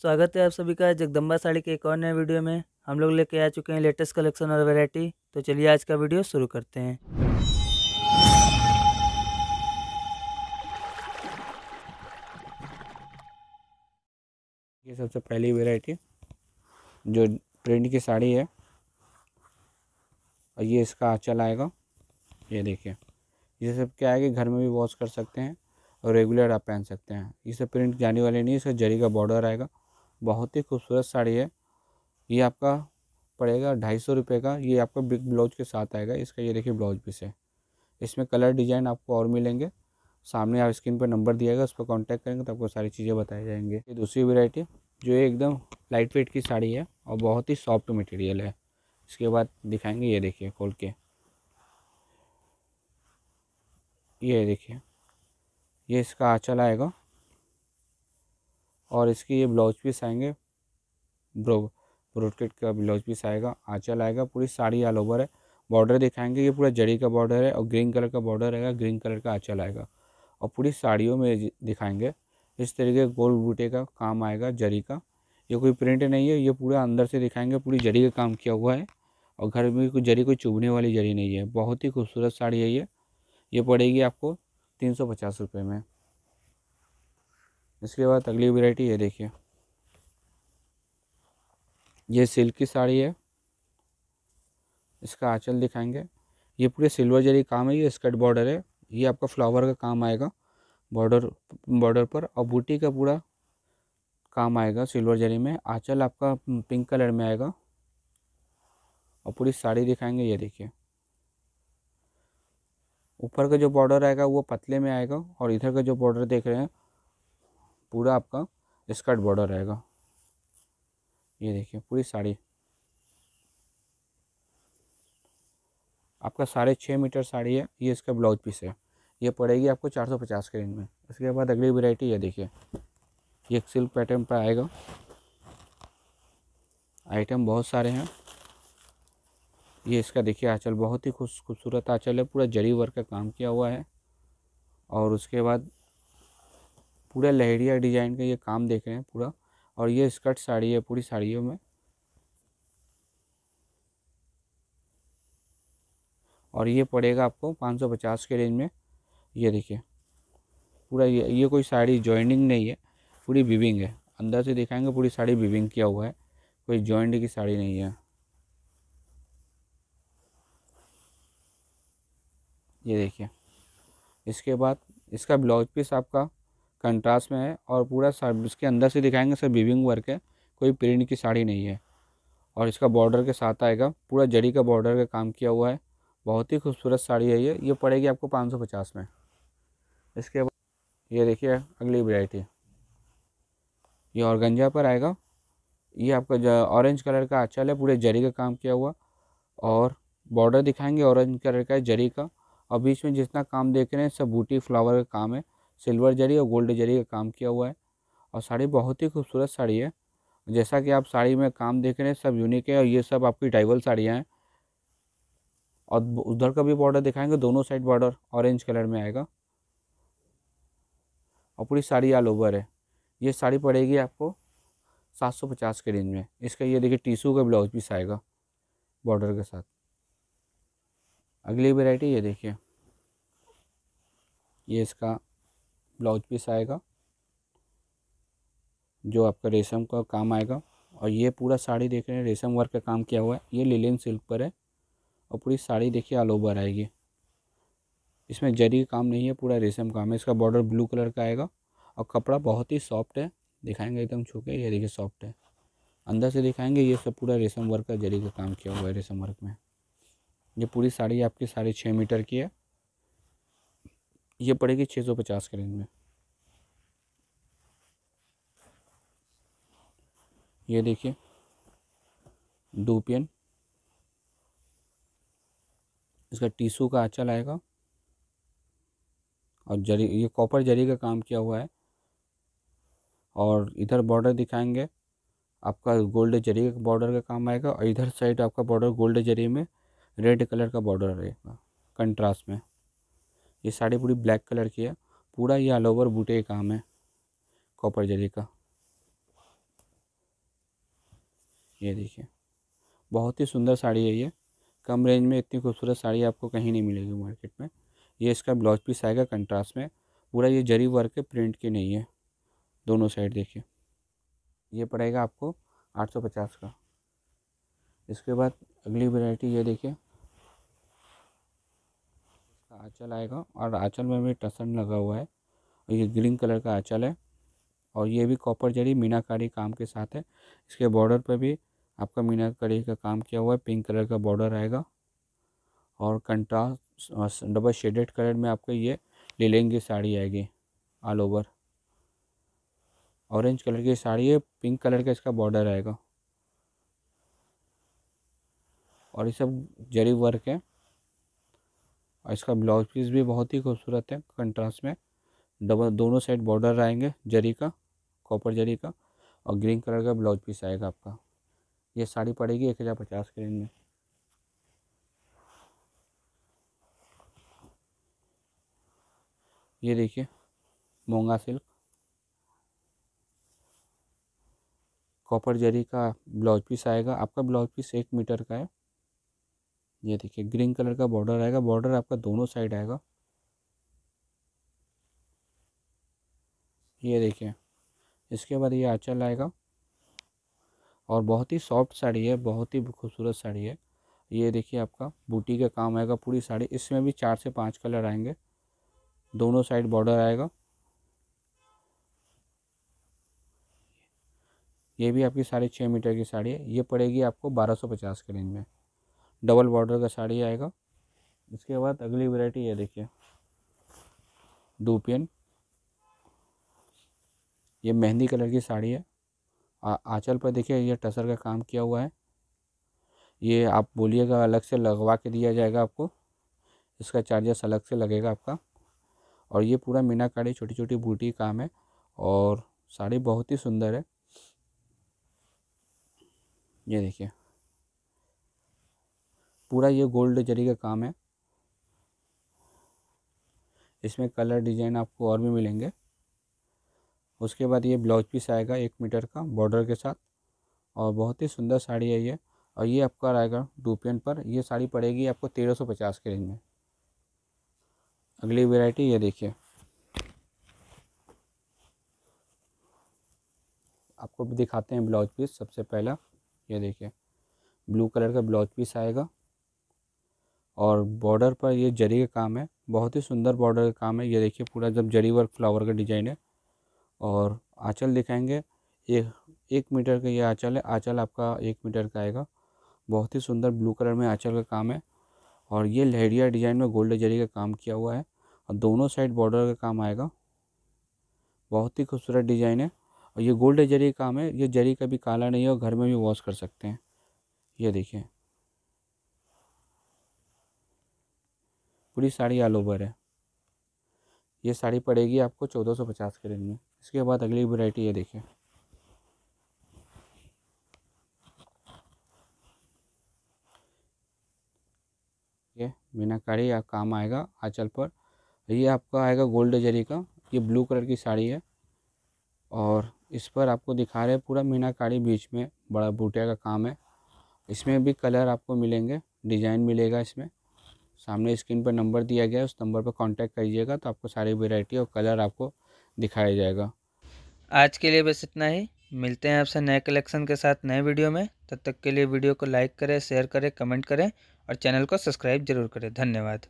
स्वागत है आप सभी का जगदम्बा साड़ी के एक और नए वीडियो में हम लोग लेके आ चुके हैं लेटेस्ट कलेक्शन और वैरायटी तो चलिए आज का वीडियो शुरू करते हैं ये सबसे पहली वैरायटी जो ट्रेंड की साड़ी है और ये इसका आँचल आएगा ये देखिए ये सब क्या है कि घर में भी वॉश कर सकते हैं और रेगुलर आप पहन सकते हैं ये सब प्रिंट जाने वाले नहीं इसका जरी का बॉर्डर आएगा बहुत ही खूबसूरत साड़ी है ये आपका पड़ेगा ढाई सौ रुपये का ये आपका बिग ब्लाउज के साथ आएगा इसका ये देखिए ब्लाउज पीस है इसमें कलर डिजाइन आपको और मिलेंगे सामने आप स्क्रीन पर नंबर दिया गया उस पर कॉन्टैक्ट करेंगे तो आपको सारी चीज़ें बताई जाएंगे ये दूसरी वेराइटी जो ये एकदम लाइट वेट की साड़ी है और बहुत ही सॉफ्ट मटेरियल है इसके बाद दिखाएंगे ये देखिए खोल के ये देखिए ये इसका आँचल आएगा और इसकी ये ब्लाउज पीस आएंगे ब्रो ब्रोडकेट का ब्लाउज पीस आएगा आँचल आएगा पूरी साड़ी ऑल ओवर है बॉर्डर दिखाएंगे ये पूरा जड़ी का बॉर्डर है और ग्रीन कलर का बॉर्डर रहेगा ग्रीन कलर का आँचल आएगा और पूरी साड़ियों में दिखाएंगे इस तरीके गोल बूटे का काम आएगा जरी का ये कोई प्रिंट नहीं है ये पूरा अंदर से दिखाएंगे पूरी जरी का काम किया हुआ है और घर में कोई जरी कोई चुभने वाली जरी नहीं है बहुत ही खूबसूरत साड़ी है ये ये पड़ेगी आपको तीन सौ पचास रुपये में इसके बाद अगली वेराइटी ये देखिए ये सिल्क की साड़ी है इसका आंचल दिखाएंगे ये पूरे सिल्वर जरी काम है ये स्कर्ट बॉर्डर है ये आपका फ्लावर का काम आएगा बॉर्डर बॉर्डर पर और बूटी का पूरा काम आएगा सिल्वर जरी में आंचल आपका पिंक कलर में आएगा और पूरी साड़ी दिखाएंगे ये देखिए ऊपर का जो बॉर्डर आएगा वो पतले में आएगा और इधर का जो बॉर्डर देख रहे हैं पूरा आपका स्कर्ट बॉर्डर रहेगा ये देखिए पूरी साड़ी आपका साढ़े छः मीटर साड़ी है ये इसका ब्लाउज पीस है ये पड़ेगी आपको चार सौ पचास के रेंज में इसके बाद अगली वेराइटी ये देखिए ये सिल्क पैटर्न पर आएगा आइटम बहुत सारे हैं ये इसका देखिए आँचल बहुत ही खूबसूरत आँचल है पूरा जरी वर्क का काम किया हुआ है और उसके बाद पूरा लहरिया डिजाइन का ये काम देख रहे हैं पूरा और ये स्कर्ट साड़ी है पूरी साड़ियों में और ये पड़ेगा आपको 550 के रेंज में ये देखिए पूरा ये ये कोई साड़ी जॉइनिंग नहीं है पूरी बिविंग है अंदर से दिखाएंगे पूरी साड़ी बिविंग किया हुआ है कोई जॉइंट की साड़ी नहीं है ये देखिए इसके बाद इसका ब्लाउज पीस आपका कंट्रास्ट में है और पूरा इसके अंदर से दिखाएंगे सर बिविंग वर्क है कोई प्रिंट की साड़ी नहीं है और इसका बॉर्डर के साथ आएगा पूरा जरी का बॉर्डर का काम किया हुआ है बहुत ही खूबसूरत साड़ी है ये ये पड़ेगी आपको पाँच सौ पचास में इसके बाद ये देखिए अगली वैरायटी ये और गंजा पर आएगा ये आपका ऑरेंज कलर का अचल है पूरे जरी का काम किया हुआ और बॉर्डर दिखाएंगे ऑरेंज कलर का जरी का और बीच में जितना काम देख रहे हैं सब बूटी फ्लावर का काम है सिल्वर जरी और गोल्ड जरी का काम किया हुआ है और साड़ी बहुत ही खूबसूरत साड़ी है जैसा कि आप साड़ी में काम देख रहे हैं सब यूनिक है और ये सब आपकी डाइवल साड़ियाँ हैं और उधर का भी बॉर्डर दिखाएंगे दोनों साइड बॉर्डर ऑरेंज कलर में आएगा और पूरी साड़ी ऑल ओवर है ये साड़ी पड़ेगी आपको सात सौ पचास के रेंज में इसका ये देखिए टीशू का ब्लाउज पीस आएगा बॉर्डर के साथ अगली वेराइटी ये देखिए ये इसका ब्लाउज पीस आएगा जो आपका रेशम का काम आएगा और ये पूरा साड़ी देख रहे हैं रेशम वर्क का काम किया हुआ है ये लिलिन सिल्क पर है और पूरी साड़ी देखिए ऑल ओवर आएगी इसमें जरी काम नहीं है पूरा रेशम काम है इसका बॉर्डर ब्लू कलर का आएगा और कपड़ा बहुत ही सॉफ्ट है दिखाएंगे एकदम छू के ये देखिए सॉफ्ट है अंदर से दिखाएंगे ये सब पूरा रेशम वर्क का जरी का काम किया हुआ है रेशम वर्क में ये पूरी साड़ी आपकी साढ़े छः मीटर की है ये पड़ेगी छः सौ पचास के रेंज में ये देखिए डूपियन इसका टीशू का आँचल आएगा और जरी ये कॉपर जरी का काम किया हुआ है और इधर बॉर्डर दिखाएंगे आपका गोल्ड जरी का बॉर्डर का काम आएगा और इधर साइड आपका बॉर्डर गोल्ड जरी में रेड कलर का बॉर्डर रहेगा कंट्रास्ट में ये साड़ी पूरी ब्लैक कलर की है पूरा ये ऑल ओवर बूटे काम है कॉपर जरी का ये देखिए बहुत ही सुंदर साड़ी है ये कम रेंज में इतनी खूबसूरत साड़ी आपको कहीं नहीं मिलेगी मार्केट में ये इसका ब्लाउज पीस आएगा कंट्रास्ट में पूरा ये जरी वर्क है प्रिंट के नहीं है दोनों साइड देखिए ये पड़ेगा आपको आठ सौ पचास का इसके बाद अगली वैरायटी ये देखिए इसका आँचल आएगा और आँचल में भी टसन लगा हुआ है और ये ग्रीन कलर का आँचल है और ये भी कॉपर जरी मीनाकारी काम के साथ है इसके बॉर्डर पर भी आपका मीना कड़ी का काम किया हुआ है पिंक कलर का बॉर्डर आएगा और कंट्रास्ट डबल शेडेड कलर में आपका ये ले लेंगे साड़ी आएगी ऑल ओवर ऑरेंज कलर की साड़ी है पिंक कलर का इसका बॉर्डर आएगा और ये सब जरी वर्क है और इसका ब्लाउज पीस भी बहुत ही खूबसूरत है कंट्रास्ट में डबल दोनों साइड बॉर्डर आएंगे जरी का कॉपर जरी का और ग्रीन कलर का ब्लाउज पीस आएगा आपका ये साड़ी पड़ेगी एक हज़ार पचास के रेंज में ये देखिए मोंगा सिल्क कॉपर जरी का ब्लाउज पीस आएगा आपका ब्लाउज पीस एक मीटर का है ये देखिए ग्रीन कलर का बॉर्डर आएगा बॉर्डर आपका दोनों साइड आएगा ये देखिए इसके बाद ये आँचल आएगा और बहुत ही सॉफ्ट साड़ी है बहुत ही खूबसूरत साड़ी है ये देखिए आपका बूटी का काम आएगा पूरी साड़ी इसमें भी चार से पाँच कलर आएंगे दोनों साइड बॉर्डर आएगा ये भी आपकी साढ़े छः मीटर की साड़ी है ये पड़ेगी आपको बारह सौ पचास के रेंज में डबल बॉर्डर का साड़ी आएगा इसके बाद अगली वैरायटी ये देखिए डूपियन ये मेहंदी कलर की साड़ी है आँचल आंचल पर देखिए ये टसर का काम किया हुआ है ये आप बोलिएगा अलग से लगवा के दिया जाएगा आपको इसका चार्जेस अलग से लगेगा आपका और ये पूरा मीनाकारी छोटी छोटी बूटी काम है और साड़ी बहुत ही सुंदर है ये देखिए पूरा ये गोल्ड जरी का काम है इसमें कलर डिज़ाइन आपको और भी मिलेंगे उसके बाद ये ब्लाउज पीस आएगा एक मीटर का बॉर्डर के साथ और बहुत ही सुंदर साड़ी है ये और ये आपका आएगा डुपियन पर ये साड़ी पड़ेगी आपको तेरह सौ पचास के रेंज में अगली वेराइटी ये देखिए आपको भी दिखाते हैं ब्लाउज पीस सबसे पहला ये देखिए ब्लू कलर का ब्लाउज पीस आएगा और बॉर्डर पर ये जरी का काम है बहुत ही सुंदर बॉर्डर का काम है ये देखिए पूरा जब जरी वर्क फ्लावर का डिजाइन है और आँचल दिखाएंगे एक एक मीटर का ये आँचल है आँचल आपका एक मीटर का आएगा बहुत ही सुंदर ब्लू कलर में आँचल का काम है और ये लहरिया डिज़ाइन में गोल्ड जरी का काम किया हुआ है और दोनों साइड बॉर्डर का काम आएगा बहुत ही खूबसूरत डिज़ाइन है और ये गोल्ड जरी का काम है ये जरी का भी काला नहीं है और घर में भी वॉश कर सकते हैं ये देखिए पूरी साड़ी ऑल ओवर है ये साड़ी पड़ेगी आपको चौदह सौ पचास के रेंज में इसके बाद अगली वैरायटी ये देखिए ये मीनाकारी या काम आएगा आंचल पर ये आपका आएगा गोल्ड जरी का ये ब्लू कलर की साड़ी है और इस पर आपको दिखा रहे हैं पूरा मीनाकारी बीच में बड़ा बूटिया का काम है इसमें भी कलर आपको मिलेंगे डिजाइन मिलेगा इसमें सामने स्क्रीन पर नंबर दिया गया है उस नंबर पर कांटेक्ट करिएगा तो आपको सारी वेराइटी और कलर आपको दिखाया जाएगा आज के लिए बस इतना ही मिलते हैं आपसे नए कलेक्शन के साथ नए वीडियो में तब तक के लिए वीडियो को लाइक करें शेयर करें कमेंट करें और चैनल को सब्सक्राइब जरूर करें धन्यवाद